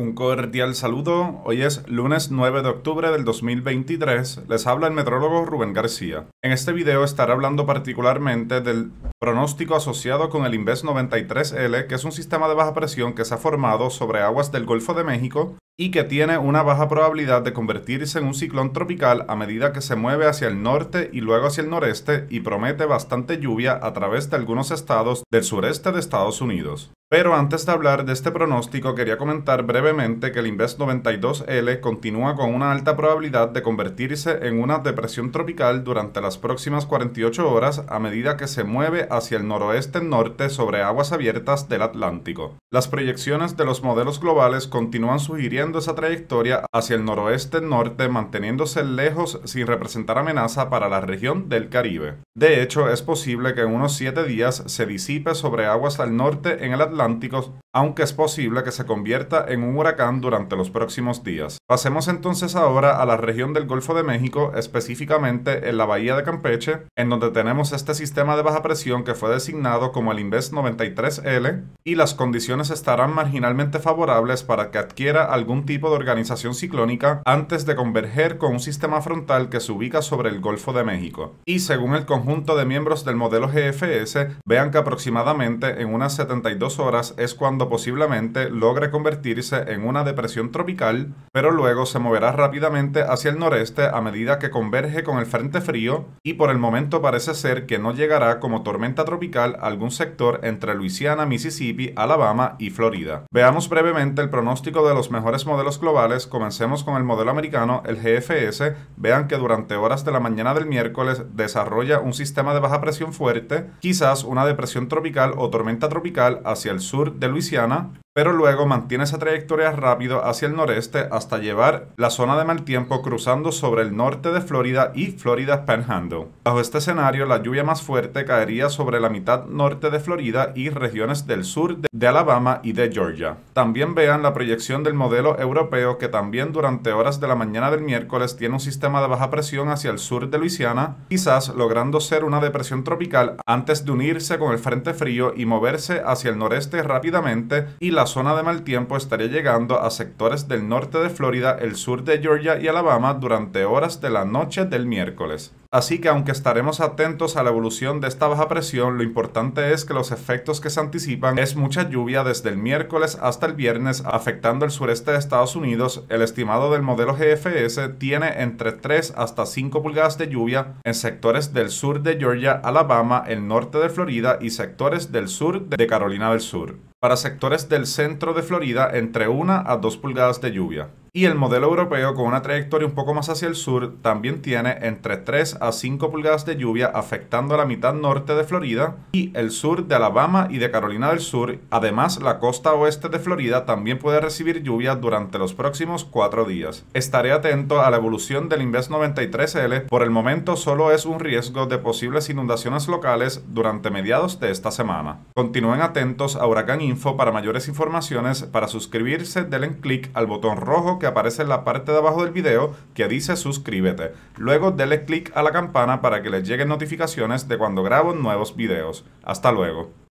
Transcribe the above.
Un cordial saludo, hoy es lunes 9 de octubre del 2023, les habla el metrólogo Rubén García. En este video estaré hablando particularmente del pronóstico asociado con el Inves 93L, que es un sistema de baja presión que se ha formado sobre aguas del Golfo de México y que tiene una baja probabilidad de convertirse en un ciclón tropical a medida que se mueve hacia el norte y luego hacia el noreste y promete bastante lluvia a través de algunos estados del sureste de Estados Unidos. Pero antes de hablar de este pronóstico, quería comentar brevemente que el Invest 92L continúa con una alta probabilidad de convertirse en una depresión tropical durante las próximas 48 horas a medida que se mueve hacia el noroeste-norte sobre aguas abiertas del Atlántico. Las proyecciones de los modelos globales continúan sugiriendo esa trayectoria hacia el noroeste-norte manteniéndose lejos sin representar amenaza para la región del Caribe. De hecho, es posible que en unos siete días se disipe sobre aguas al norte en el Atlántico aunque es posible que se convierta en un huracán durante los próximos días. Pasemos entonces ahora a la región del Golfo de México, específicamente en la bahía de Campeche, en donde tenemos este sistema de baja presión que fue designado como el Inves 93L y las condiciones estarán marginalmente favorables para que adquiera algún tipo de organización ciclónica antes de converger con un sistema frontal que se ubica sobre el Golfo de México. Y según el conjunto de miembros del modelo GFS, vean que aproximadamente en unas 72 horas es cuando posiblemente logre convertirse en una depresión tropical, pero luego se moverá rápidamente hacia el noreste a medida que converge con el Frente Frío y por el momento parece ser que no llegará como tormenta tropical algún sector entre Luisiana, Mississippi, Alabama y Florida. Veamos brevemente el pronóstico de los mejores modelos globales, comencemos con el modelo americano, el GFS, vean que durante horas de la mañana del miércoles desarrolla un sistema de baja presión fuerte, quizás una depresión tropical o tormenta tropical hacia el sur de Luisiana, Luisiana pero luego mantiene esa trayectoria rápido hacia el noreste hasta llevar la zona de mal tiempo cruzando sobre el norte de Florida y Florida Panhandle. Bajo este escenario, la lluvia más fuerte caería sobre la mitad norte de Florida y regiones del sur de Alabama y de Georgia. También vean la proyección del modelo europeo que también durante horas de la mañana del miércoles tiene un sistema de baja presión hacia el sur de Luisiana, quizás logrando ser una depresión tropical antes de unirse con el frente frío y moverse hacia el noreste rápidamente y la zona de mal tiempo estaría llegando a sectores del norte de Florida, el sur de Georgia y Alabama durante horas de la noche del miércoles. Así que aunque estaremos atentos a la evolución de esta baja presión, lo importante es que los efectos que se anticipan es mucha lluvia desde el miércoles hasta el viernes afectando el sureste de Estados Unidos. El estimado del modelo GFS tiene entre 3 hasta 5 pulgadas de lluvia en sectores del sur de Georgia, Alabama, el norte de Florida y sectores del sur de Carolina del Sur para sectores del centro de Florida entre una a 2 pulgadas de lluvia. Y el modelo europeo, con una trayectoria un poco más hacia el sur, también tiene entre 3 a 5 pulgadas de lluvia afectando la mitad norte de Florida y el sur de Alabama y de Carolina del Sur. Además, la costa oeste de Florida también puede recibir lluvia durante los próximos cuatro días. Estaré atento a la evolución del Inves 93L. Por el momento solo es un riesgo de posibles inundaciones locales durante mediados de esta semana. Continúen atentos a Huracán Info para mayores informaciones. Para suscribirse, denle clic al botón rojo que aparece en la parte de abajo del video que dice suscríbete. Luego dele clic a la campana para que les lleguen notificaciones de cuando grabo nuevos videos. Hasta luego.